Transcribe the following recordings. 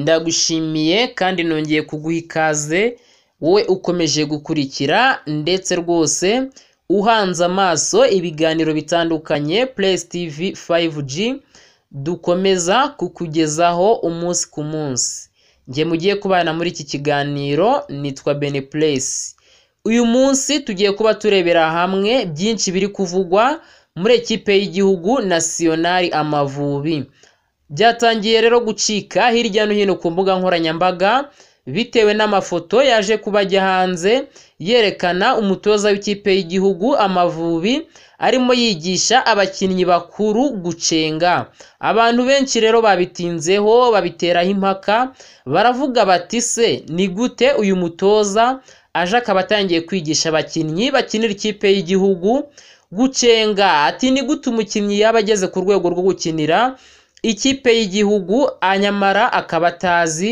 ndagushimiye kandi nongeye kuguha ikaze wowe ukomeje gukurikira ndetse rwose uhanze amaso ibiganiro bitandukanye puresi tivi fayive ji dukomeza kukugezaho umunsi ku munsi njye mugiye kubana muri iki kiganiro nitwa bene puresi uyu munsi tugiye kuba turebera hamwe byinshi biri kuvugwa muri ekipe y'igihugu nasiyonari amavubi byatangiye rero gucika hirya no hino ku mbuga nkoranyambaga bitewe n'amafoto yaje kuba hanze yerekana umutoza w'ikipe y'igihugu amavubi arimo yigisha abakinnyi bakuru gucenga abantu benshi rero babitinzeho babiteraho impaka baravuga bati se ni gute uyu mutoza aje akaba atangiye kwigisha abakinnyi bakinira ikipe y'igihugu gucenga ati ni gute umukinnyi yaba ageze ku rwego rwo gukinira ikipe y'igihugu anyamara akaba atazi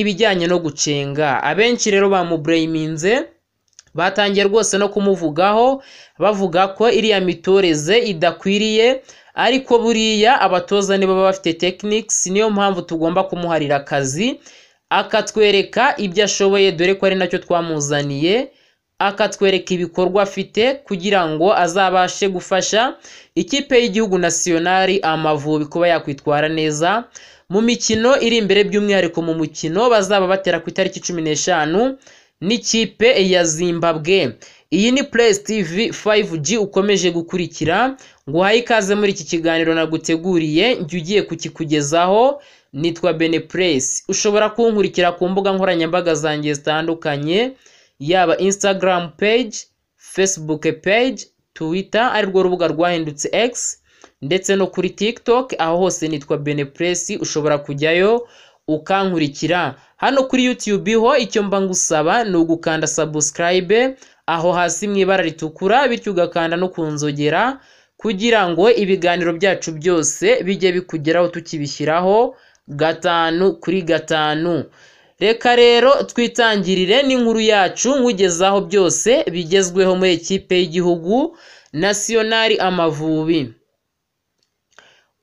ibijyanye no gucenga abenshi rero bamubureyiminze batangiye rwose no kumuvugaho bavuga ko iriya mitoreze idakwiriye ariko buriya abatoza nibo baba bafite tekinikisi niyo mpamvu tugomba kumuharira akazi akatwereka ibyo ashoboye dore ko ari nacyo twamuzaniye akatwereka ibikorwa afite kugira ngo azabashe gufasha ikipe y'igihugu nasiyonari Amavubi kuba yakwitwara neza mu mikino iri imbere by'umwihariko mu mukino bazaba batera ku itariki cumi n'eshanu n'ikipe ya Zimbabwe iyi ni Press TV 5G ukomeje gukurikira ngo uhaye ikaze muri iki kiganiro naguteguriye njye ugiye kukikugezaho nitwa Bene Press ushobora kunkurikira ku mbuga nkoranyambaga zanjye zitandukanye yaba Instagram page, Facebook page, Twitter ari rubuga rwahindutse X ndetse no kuri TikTok aho hose nitwa Benepress ushobora kujyayo ukankurikira. Hano kuri YouTube ho icyo mba ngusaba ni ugukanda subscribe aho hasi mu ibara ritukura bityo ugakanda no kunzogera kugira ngo ibiganiro byacu byose bijye bikugeraho tukibishyiraho gatanu kuri gatanu. reka rero twitangirire n'inkuru yacu nkugezaho byose bigezweho muri ekipe y'igihugu nasiyonari amavubi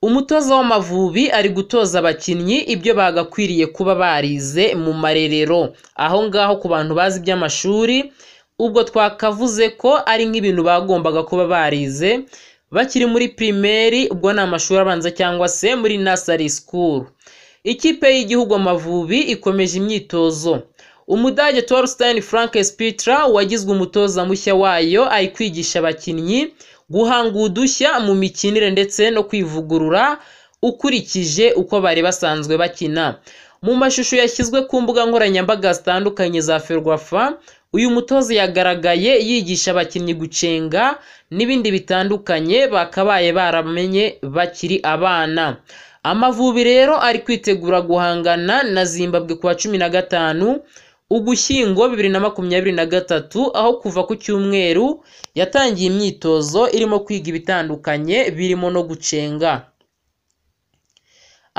umutoza w'amavubi ari gutoza abakinnyi ibyo bagakwiriye kuba barize mu marerero aho ngaho ku bantu bazi iby'amashuri ubwo twakavuze ko ari nk'ibintu bagombaga kuba barize bakiri muri pirimeri ubwo ni amashuri abanza cyangwa se muri nasari sikuru Ikipe y'igihugu Amavubi ikomeje imyitozo. Umudage Torstein Frank Spitra wagizwe umutoza mushya wayo ari kwigisha abakinnyi guhanga udushya mu mikinire ndetse no kwivugurura ukurikije uko bari basanzwe bakina. Mu mashusho yashyizwe ku mbuga nkoranyambaga zitandukanye za Ferwafa, uyu mutoza yagaragaye yigisha abakinnyi gucenga n'ibindi bitandukanye bakabaye baramenye bakiri abana. Amavubi rero ari kwitegura guhangana na Zimbabwe ku wa cumi na gatanu Ugushyingo bibiri na makumyabiri na gatatu aho kuva ku cyumweru yatangiye imyitozo irimo kwiga ibitandukanye birimo no gucenga.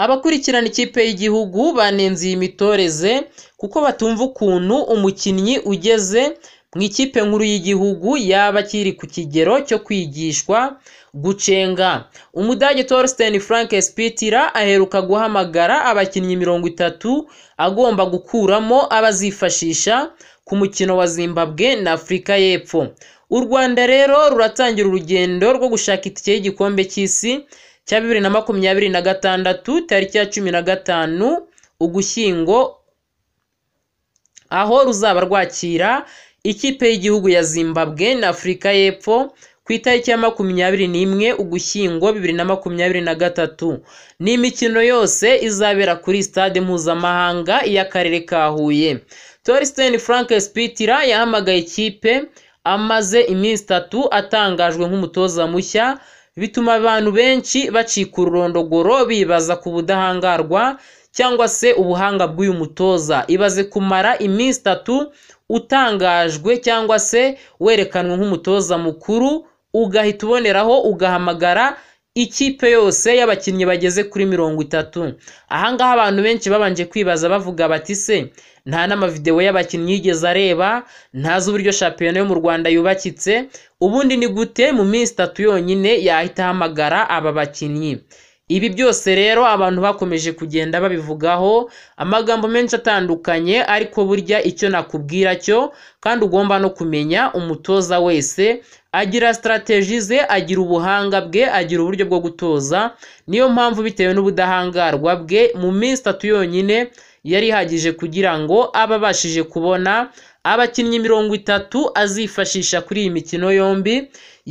Abakurikirana ikipe y'igihugu banenze iyi mitoreze kuko batumva ukuntu umukinnyi ugeze mu ikipe nkuru y'igihugu yaba akiri ku kigero cyo kwigishwa gucenga umudage torsten frank spitira aheruka guhamagara abakinnyi mirongo itatu agomba gukuramo abazifashisha ku mukino wa zimbabwe na afurika y'epfo u rwanda rero ruratangira urugendo rwo gushaka itike y'igikombe cy'isi cya bibiri na makumyabiri na gatandatu tariki ya cumi na gatanu ugushyingo aho ruzaba rwakira Ikipe y'igihugu ya Zimbabwe na Afurika y'Epfo ku itariki ya makumyabiri n'imwe Ugushyingo bibiri na makumyabiri na gatatu. Ni imikino yose izabera kuri sitade mpuzamahanga y'akarere ka Huye. Torsten Frank Spittler yahamagaye ikipe amaze iminsi itatu atangajwe nk'umutoza mushya bituma abantu benshi bacika ururondogoro bibaza ku budahangarwa cyangwa se ubuhanga bw'uyu mutoza ibaze kumara iminsi itatu utangajwe cyangwa se werekanwe nk'umutoza mukuru ugahita uboneraho ugahamagara ikipe yose y'abakinnyi bageze kuri mirongo itatu ahangaha abantu benshi babanje kwibaza bavuga bati se nta n'amavidewo y'abakinnyi yigeze areba ntazi uburyo shampiyona yo mu rwanda yubakitse ubundi ni gute mu minsi itatu yonyine yahita ahamagara aba bakinnyi Ibi byose rero abantu bakomeje kugenda babivugaho amagambo menshi atandukanye ariko burya icyo nakubwira cyo kandi ugomba no kumenya umutoza wese agira sitarateji ze, agira ubuhanga bwe, agira uburyo bwo gutoza, niyo mpamvu bitewe n'ubudahangarwa bwe mu minsi itatu yonyine yari ihagije kugira ngo abe abashije kubona abakinnyi mirongo itatu azifashisha kuri iyi mikino yombi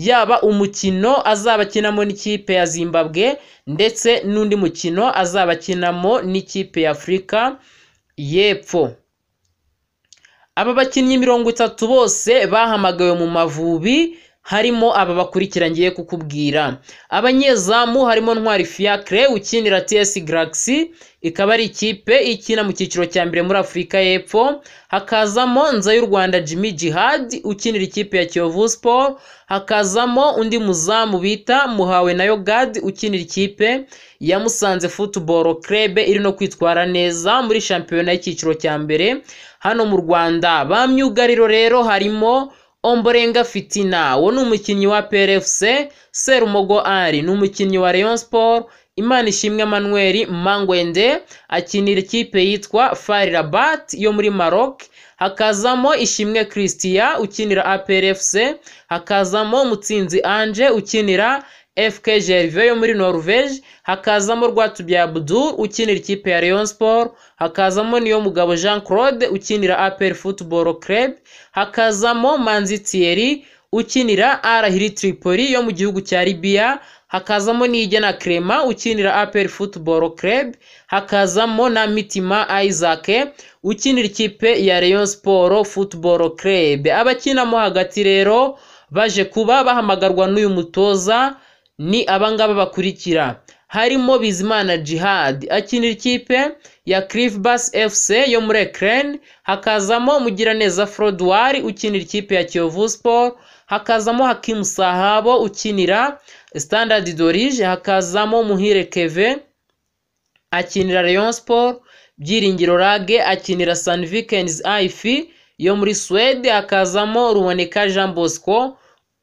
yaba umukino azabakinamo n'ikipe ya zimbabwe ndetse n'undi mukino azabakinamo n'ikipe ya afurika y'epfo aba bakinnyi mirongo itatu bose bahamagawe mu mavubi harimo aba bakurikira ngiye kukubwira abanyezamu harimo ntwari fiacre ukinira ts galaxy ikaba ari ikipe ikina mu cyiciro cya mbere muri afurika y'epfo hakazamo nza y'u rwanda jimmy jihad ukinira ikipe ya kiyovu sport hakazamo undi muzamu bita muhawe nayo gad ukinira ikipe ya musanze football club iri no kwitwara neza muri shampiyona y'icyiciro cya mbere hano mu rwanda ba myugariro rero harimo omborenga fitina we ni umukinnyi wa prfc serumogo ari ni umukinnyi wa rayon sport imana ishimwe manuel mangwende akinira ikipe yitwa farilabat yo muri maroc hakazamo ishimwe christian ukinira aprfc hakazamo mutsinzi ange ukinira fk gervais yo muri noruveje hakazamo rwatubyaye abudul ukinira ikipe ya rayon sport hakazamo niyo mugabo jean claude ukinira apr football club hakazamo manzi thierry ukinira arahiri tripoli yo mu gihugu cya libiya hakazamo n'igena crema ukinira apr football club hakazamo na mitima isaac ukinira ikipe ya rayon sport football club abakinamo hagati rero baje kuba bahamagarwa n'uyu mutoza ni abangaba bakurikira harimo bizimana jihad akinira ikipe ya kirifu FC yo muri ekireni hakazamo mugiraneza forodwari ukinira ikipe ya kiyovu siporo hakazamo hakimu sahabo ukinira sitandadi dorije hakazamo muhire keve akinira leon siporo byiringiro rage akinira sanivikenizi ayifi yo muri suwede hakazamo ruboneka jean bosco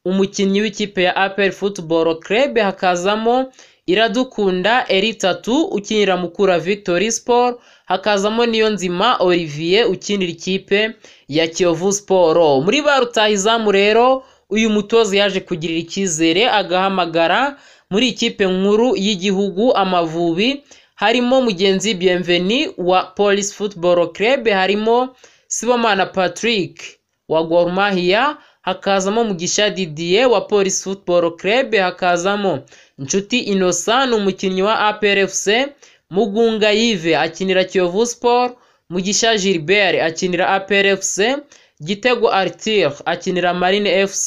umukinnyi w'ikipe ya aperi Football Club hakazamo iradukunda eritatu ukinira mukura Victory siporo hakazamo niyo nzima olivier ukinira ikipe ya kiyovu siporo muri ba rutahizamu rero uyu mutoza yaje kugirira icyizere agahamagara muri ikipe nkuru y'igihugu amavubi harimo mugenzi biyemveni wa Police Football Club, harimo sibomana patrick wa Gormahia, hakazamo mugisha Didier wa polisi futuboro kerebe hakazamo inshuti innocent umukinnyi wa APRFC mugunga yive akinira kiyovu siporo mugisha gilbert akinira APRFC gitego arthur akinira marine fc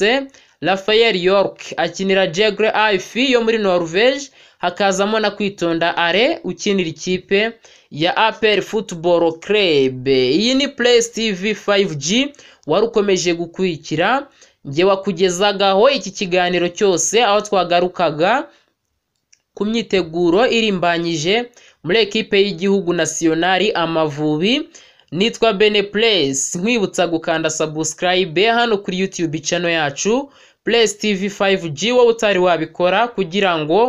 rafael york akinira jegre ifi yo muri Norvège, hakazamo na kwitonda are ukinira ikipe ya aperi football club iyi ni puresi tivi fayive ji wari ukomeje gukurikira njye wakugezagaho iki kiganiro cyose aho twagarukaga ku myiteguro irimbanyije muri ekipe y'igihugu nasiyonari amavubi nitwa bene puresi nkwibutsa gukanda sabusikarayibe hano kuri yutube cano yacu puresi TV 5g wowe utari wabikora kugira ngo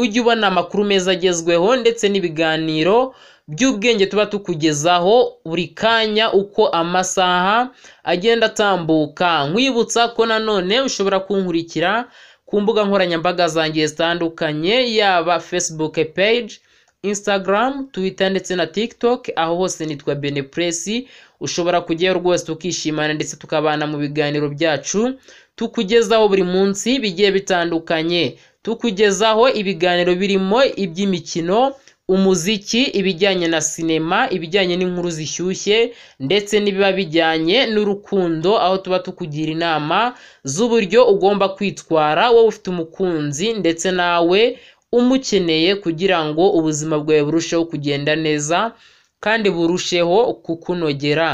ujye ubona amakuru meza agezweho ndetse n'ibiganiro by'ubwenge tuba tukugezaho buri kanya uko amasaha agenda atambuka nkwibutsa ko nanone ushobora kunkurikira ku mbuga nkoranyambaga zanjye zitandukanye yaba facebook page instagram twitter ndetse na tiktok aho hose nitwa benepresi ushobora kujyayo rwose tukishimana ndetse tukabana mu biganiro byacu tukugezaho buri munsi bigiye bitandukanye tukugezaho ibiganiro birimo iby'imikino umuziki ibijyanye na sinema ibijyanye n'inkuru zishyushye ndetse n'ibiba bijyanye n'urukundo aho tuba tukugira inama z'uburyo ugomba kwitwara wowe ufite umukunzi ndetse nawe umukeneye kugira ngo ubuzima bwawe burusheho kugenda neza kandi burusheho kukunogera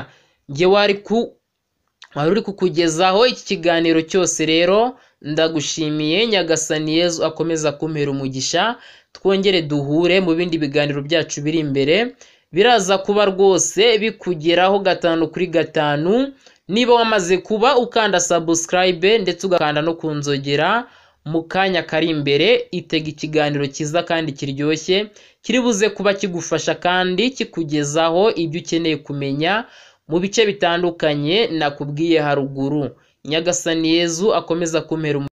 njye wari ku wari uri kukugezaho iki kiganiro cyose rero ndagushimiye nyagasani yezu akomeza kumpera umugisha twongere duhure mu bindi biganiro byacu biri imbere biraza kuba rwose bikugeraho gatanu kuri gatanu niba wamaze kuba ukanda sabusikarayibe ndetse ugakanda no ku nzogera mu kanya kari imbere itega ikiganiro cyiza kandi kiryoshye kiri kuba kigufasha kandi kikugezaho ibyo ukeneye kumenya mu bice bitandukanye nakubwiye haruguru nyagasani yezu akomeze akumpere umugisha